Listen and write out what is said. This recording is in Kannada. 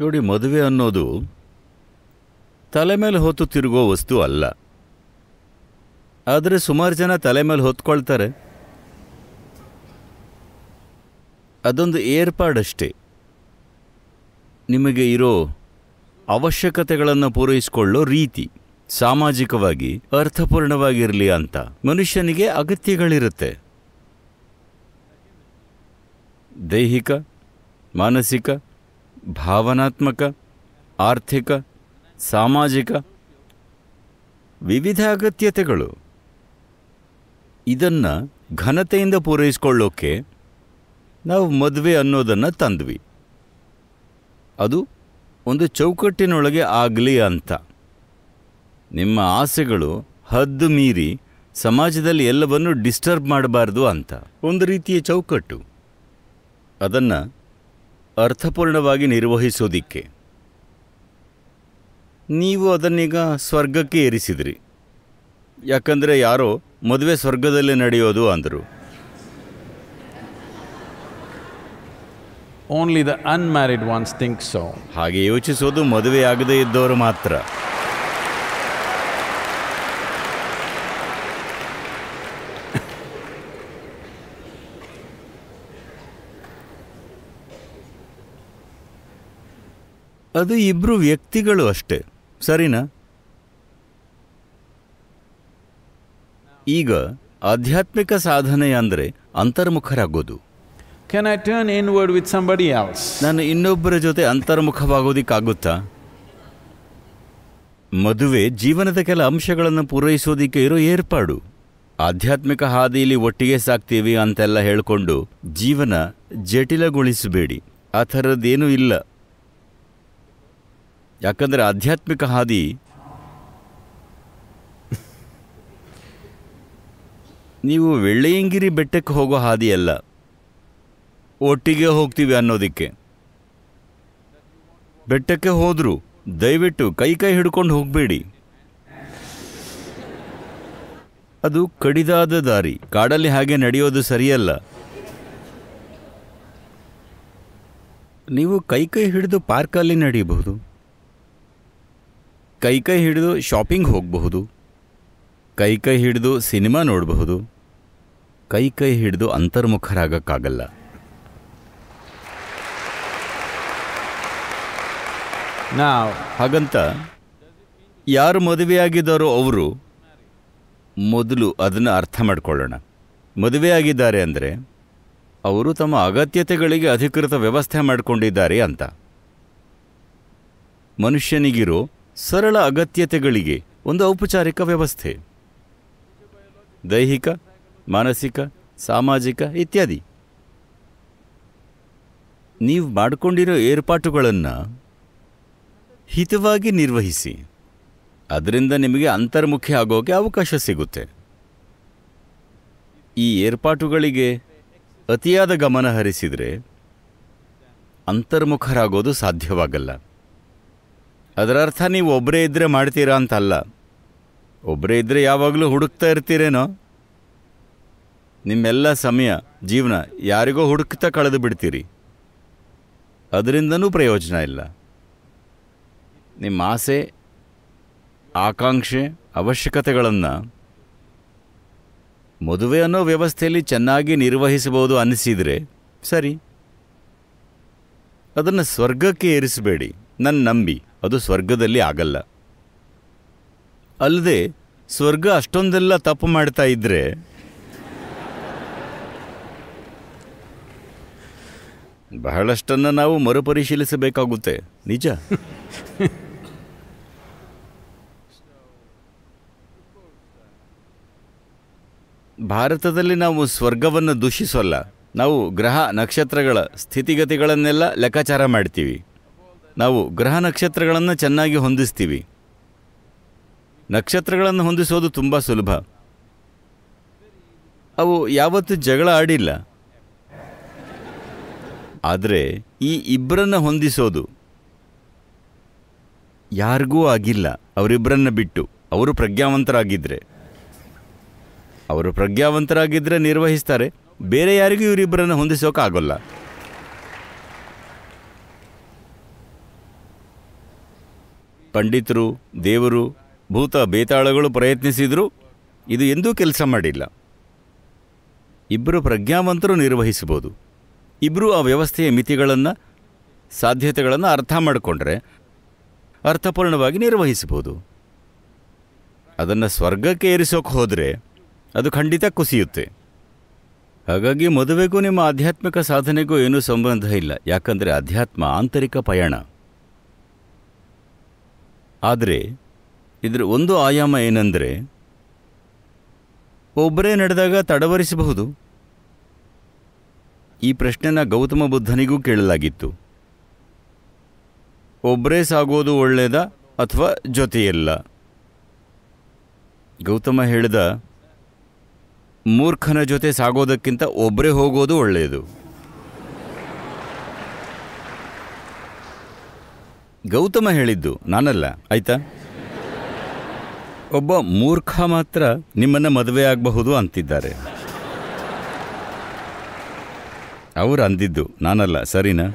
ನೋಡಿ ಮದುವೆ ಅನ್ನೋದು ತಲೆ ಮೇಲೆ ಹೊತ್ತು ತಿರುಗೋ ವಸ್ತು ಅಲ್ಲ ಆದರೆ ಸುಮಾರು ಜನ ತಲೆ ಮೇಲೆ ಹೊತ್ಕೊಳ್ತಾರೆ ಅದೊಂದು ಏರ್ಪಾಡಷ್ಟೇ ನಿಮಗೆ ಇರೋ ಅವಶ್ಯಕತೆಗಳನ್ನು ಪೂರೈಸಿಕೊಳ್ಳೋ ರೀತಿ ಸಾಮಾಜಿಕವಾಗಿ ಅರ್ಥಪೂರ್ಣವಾಗಿರಲಿ ಅಂತ ಮನುಷ್ಯನಿಗೆ ಅಗತ್ಯಗಳಿರುತ್ತೆ ದೈಹಿಕ ಮಾನಸಿಕ ಭಾವನಾತ್ಮಕ ಆರ್ಥಿಕ ಸಾಮಾಜಿಕ ವಿವಿಧ ಅಗತ್ಯತೆಗಳು ಇದನ್ನು ಘನತೆಯಿಂದ ಪೂರೈಸ್ಕೊಳ್ಳೋಕ್ಕೆ ನಾವು ಮದುವೆ ಅನ್ನೋದನ್ನು ತಂದ್ವಿ ಅದು ಒಂದು ಚೌಕಟ್ಟಿನೊಳಗೆ ಆಗಲಿ ಅಂತ ನಿಮ್ಮ ಆಸೆಗಳು ಹದ್ದು ಮೀರಿ ಸಮಾಜದಲ್ಲಿ ಎಲ್ಲವನ್ನು ಡಿಸ್ಟರ್ಬ್ ಮಾಡಬಾರ್ದು ಅಂತ ಒಂದು ರೀತಿಯ ಚೌಕಟ್ಟು ಅದನ್ನು ಅರ್ಥಪೂರ್ಣವಾಗಿ ನಿರ್ವಹಿಸೋದಿಕ್ಕೆ ನೀವು ಅದನ್ನೀಗ ಸ್ವರ್ಗಕ್ಕೆ ಏರಿಸಿದ್ರಿ ಯಾಕಂದರೆ ಯಾರೋ ಮದುವೆ ಸ್ವರ್ಗದಲ್ಲಿ ನಡೆಯೋದು ಅಂದರು only the unmarried ones think so ಹಾಗೆ ಯೋಚಿಸೋದು ಮದುವೆ ಆಗದೇ ಇದ್ದವರು ಮಾತ್ರ ಅದು ಇಬ್ಬರು ವ್ಯಕ್ತಿಗಳು ಅಷ್ಟೇ ಸರಿನಾ ಈಗ ಆಧ್ಯಾತ್ಮಿಕ ಸಾಧನೆ ಅಂದರೆ ಅಂತರ್ಮುಖರಾಗೋದು can I turn inward with somebody else ನಾನು ಇನ್ನೊಬ್ಬರ ಜೊತೆ ಅಂತರ್ಮುಖವಾಗೋದಿಕ್ಕಾಗುತ್ತಾ ಮದುವೆ ಜೀವನದ ಕೆಲ ಅಂಶಗಳನ್ನು ಪೂರೈಸೋದಿಕ್ಕೆ ಇರೋ ಏರ್ಪಾಡು ಆಧ್ಯಾತ್ಮಿಕ ಹಾದಿಯಲ್ಲಿ ಒಟ್ಟಿಗೆ ಸಾಕ್ತೀವಿ ಅಂತೆಲ್ಲ ಹೇಳಿಕೊಂಡು ಜೀವನ ಜಟಿಲಗೊಳಿಸಬೇಡಿ ಆ ಥರದ್ದೇನೂ ಇಲ್ಲ ಯಾಕಂದರೆ ಆಧ್ಯಾತ್ಮಿಕ ಹಾದಿ ನೀವು ವೆಳ್ಳೆಯಂಗಿರಿ ಬೆಟ್ಟಕ್ಕೆ ಹೋಗೋ ಹಾದಿಯಲ್ಲ ಒಟ್ಟಿಗೆ ಹೋಗ್ತೀವಿ ಅನ್ನೋದಕ್ಕೆ ಬೆಟ್ಟಕ್ಕೆ ಹೋದರೂ ದಯವಿಟ್ಟು ಕೈ ಕೈ ಹಿಡ್ಕೊಂಡು ಹೋಗಬೇಡಿ ಅದು ಕಡಿದಾದ ದಾರಿ ಕಾಡಲ್ಲಿ ಹಾಗೆ ನಡೆಯೋದು ಸರಿಯಲ್ಲ ನೀವು ಕೈ ಕೈ ಹಿಡಿದು ಪಾರ್ಕಲ್ಲಿ ನಡೆಯಬಹುದು ಕೈ ಕೈ ಹಿಡಿದು ಶಾಪಿಂಗ್ ಹೋಗಬಹುದು ಕೈ ಕೈ ಹಿಡಿದು ಸಿನಿಮಾ ನೋಡಬಹುದು ಕೈ ಕೈ ಹಿಡಿದು ಅಂತರ್ಮುಖರಾಗಕ್ಕಾಗಲ್ಲ ನಾ ಹಾಗಂತ ಯಾರು ಮದುವೆಯಾಗಿದ್ದಾರೋ ಅವರು ಮೊದಲು ಅದನ್ನು ಅರ್ಥ ಮಾಡಿಕೊಳ್ಳೋಣ ಮದುವೆಯಾಗಿದ್ದಾರೆ ಅಂದರೆ ಅವರು ತಮ್ಮ ಅಗತ್ಯತೆಗಳಿಗೆ ಅಧಿಕೃತ ವ್ಯವಸ್ಥೆ ಮಾಡಿಕೊಂಡಿದ್ದಾರೆ ಅಂತ ಮನುಷ್ಯನಿಗಿರೋ ಸರಳ ಅಗತ್ಯತೆಗಳಿಗೆ ಒಂದು ಔಪಚಾರಿಕ ವ್ಯವಸ್ಥೆ ದೈಹಿಕ ಮಾನಸಿಕ ಸಾಮಾಜಿಕ ಇತ್ಯಾದಿ ನೀವು ಮಾಡಿಕೊಂಡಿರೋ ಏರ್ಪಾಟುಗಳನ್ನು ಹಿತವಾಗಿ ನಿರ್ವಹಿಸಿ ಅದರಿಂದ ನಿಮಗೆ ಅಂತರ್ಮುಖಿ ಆಗೋಕೆ ಅವಕಾಶ ಸಿಗುತ್ತೆ ಈ ಏರ್ಪಾಟುಗಳಿಗೆ ಅತಿಯಾದ ಗಮನ ಹರಿಸಿದರೆ ಅಂತರ್ಮುಖರಾಗೋದು ಸಾಧ್ಯವಾಗಲ್ಲ ಅದರರ್ಥ ನೀವು ಒಬ್ಬರೇ ಇದ್ದರೆ ಮಾಡ್ತೀರಾ ಅಂತಲ್ಲ ಒಬ್ಬರೇ ಇದ್ದರೆ ಯಾವಾಗಲೂ ಹುಡುಕ್ತಾ ಇರ್ತೀರೇನೋ ನಿಮ್ಮೆಲ್ಲ ಸಮಯ ಜೀವನ ಯಾರಿಗೋ ಹುಡುಕ್ತಾ ಕಳೆದು ಬಿಡ್ತೀರಿ ಅದರಿಂದನೂ ಪ್ರಯೋಜನ ಇಲ್ಲ ನಿಮ್ಮ ಆಸೆ ಆಕಾಂಕ್ಷೆ ಅವಶ್ಯಕತೆಗಳನ್ನು ಮದುವೆ ಅನ್ನೋ ವ್ಯವಸ್ಥೆಯಲ್ಲಿ ಚೆನ್ನಾಗಿ ನಿರ್ವಹಿಸಬಹುದು ಅನ್ನಿಸಿದರೆ ಸರಿ ಅದನ್ನು ಸ್ವರ್ಗಕ್ಕೆ ಏರಿಸಬೇಡಿ ನನ್ನ ನಂಬಿ ಅದು ಸ್ವರ್ಗದಲ್ಲಿ ಆಗಲ್ಲ ಅಲ್ಲದೆ ಸ್ವರ್ಗ ಅಷ್ಟೊಂದೆಲ್ಲ ತಪ್ಪು ಮಾಡ್ತಾ ಇದ್ರೆ ಬಹಳಷ್ಟನ್ನು ನಾವು ಮರುಪರಿಶೀಲಿಸಬೇಕಾಗುತ್ತೆ ನಿಜ ಭಾರತದಲ್ಲಿ ನಾವು ಸ್ವರ್ಗವನ್ನು ದೂಷಿಸೋಲ್ಲ ನಾವು ಗ್ರಹ ನಕ್ಷತ್ರಗಳ ಸ್ಥಿತಿಗತಿಗಳನ್ನೆಲ್ಲ ಲೆಕ್ಕಾಚಾರ ಮಾಡ್ತೀವಿ ನಾವು ಗ್ರಹ ನಕ್ಷತ್ರಗಳನ್ನು ಚೆನ್ನಾಗಿ ಹೊಂದಿಸ್ತೀವಿ ನಕ್ಷತ್ರಗಳನ್ನು ಹೊಂದಿಸೋದು ತುಂಬ ಸುಲಭ ಅವು ಯಾವತ್ತು ಜಗಳ ಆಡಿಲ್ಲ ಆದರೆ ಈ ಇಬ್ಬರನ್ನು ಹೊಂದಿಸೋದು ಯಾರಿಗೂ ಆಗಿಲ್ಲ ಅವರಿಬ್ಬರನ್ನು ಬಿಟ್ಟು ಅವರು ಪ್ರಜ್ಞಾವಂತರಾಗಿದ್ದರೆ ಅವರು ಪ್ರಜ್ಞಾವಂತರಾಗಿದ್ದರೆ ನಿರ್ವಹಿಸ್ತಾರೆ ಬೇರೆ ಯಾರಿಗೂ ಇವರಿಬ್ಬರನ್ನು ಆಗೋಲ್ಲ ಪಂಡಿತರು ದೇವರು ಭೂತ ಬೇತಾಳಗಳು ಪ್ರಯತ್ನಿಸಿದರು ಇದು ಎಂದೂ ಕೆಲಸ ಮಾಡಿಲ್ಲ ಇಬ್ಬರು ಪ್ರಜ್ಞಾವಂತರು ನಿರ್ವಹಿಸಬಹುದು ಇಬ್ಬರೂ ಆ ವ್ಯವಸ್ಥೆಯ ಮಿತಿಗಳನ್ನು ಸಾಧ್ಯತೆಗಳನ್ನು ಅರ್ಥ ಮಾಡಿಕೊಂಡ್ರೆ ಅರ್ಥಪೂರ್ಣವಾಗಿ ನಿರ್ವಹಿಸಬಹುದು ಅದನ್ನು ಸ್ವರ್ಗಕ್ಕೆ ಏರಿಸೋಕೆ ಹೋದರೆ ಅದು ಖಂಡಿತ ಕುಸಿಯುತ್ತೆ ಹಾಗಾಗಿ ಮದುವೆಗೂ ನಿಮ್ಮ ಆಧ್ಯಾತ್ಮಿಕ ಸಾಧನೆಗೂ ಏನೂ ಸಂಬಂಧ ಇಲ್ಲ ಯಾಕಂದರೆ ಆಧ್ಯಾತ್ಮ ಆಂತರಿಕ ಪಯಣ ಆದರೆ ಇದರ ಒಂದು ಆಯಾಮ ಏನಂದರೆ ಒಬ್ಬರೇ ನಡೆದಾಗ ತಡವರಿಸಬಹುದು ಈ ಪ್ರಶ್ನೆನ ಗೌತಮ ಬುದ್ಧನಿಗೂ ಕೇಳಲಾಗಿತ್ತು ಒಬ್ಬರೇ ಸಾಗೋದು ಒಳ್ಳೆಯದ ಅಥವಾ ಜೊತೆಯಲ್ಲ ಗೌತಮ ಹೇಳಿದ ಮೂರ್ಖನ ಜೊತೆ ಸಾಗೋದಕ್ಕಿಂತ ಒಬ್ಬರೇ ಹೋಗೋದು ಒಳ್ಳೆಯದು ಗೌತಮ ಹೇಳಿದ್ದು ನಾನಲ್ಲ ಆಯ್ತಾ ಒಬ್ಬ ಮೂರ್ಖ ಮಾತ್ರ ನಿಮ್ಮನ್ನ ಮದುವೆ ಆಗಬಹುದು ಅಂತಿದ್ದಾರೆ ಅವರು ಅಂದಿದ್ದು ನಾನಲ್ಲ ಸರಿನಾ